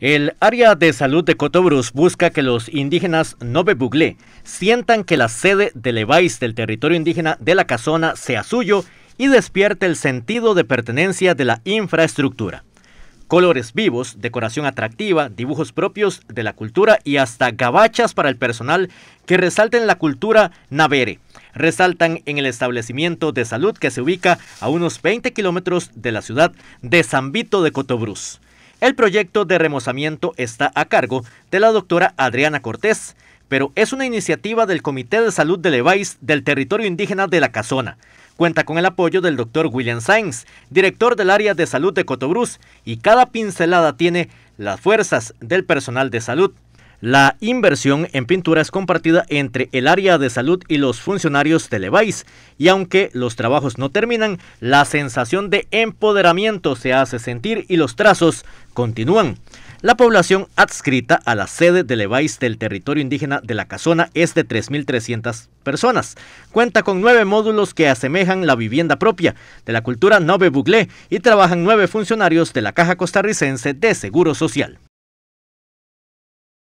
El área de salud de Cotobrus busca que los indígenas Nove sientan que la sede de Levais del territorio indígena de la Casona sea suyo y despierte el sentido de pertenencia de la infraestructura. Colores vivos, decoración atractiva, dibujos propios de la cultura y hasta gabachas para el personal que resalten la cultura navere. Resaltan en el establecimiento de salud que se ubica a unos 20 kilómetros de la ciudad de San de Cotobruz. El proyecto de remozamiento está a cargo de la doctora Adriana Cortés, pero es una iniciativa del Comité de Salud de Levais del territorio indígena de La Casona. Cuenta con el apoyo del doctor William Sainz, director del área de salud de Cotobruz, y cada pincelada tiene las fuerzas del personal de salud, la inversión en pintura es compartida entre el área de salud y los funcionarios de Levais. y aunque los trabajos no terminan, la sensación de empoderamiento se hace sentir y los trazos continúan. La población adscrita a la sede de Levais del territorio indígena de la Casona es de 3.300 personas. Cuenta con nueve módulos que asemejan la vivienda propia de la cultura Nove Buglé y trabajan nueve funcionarios de la Caja Costarricense de Seguro Social.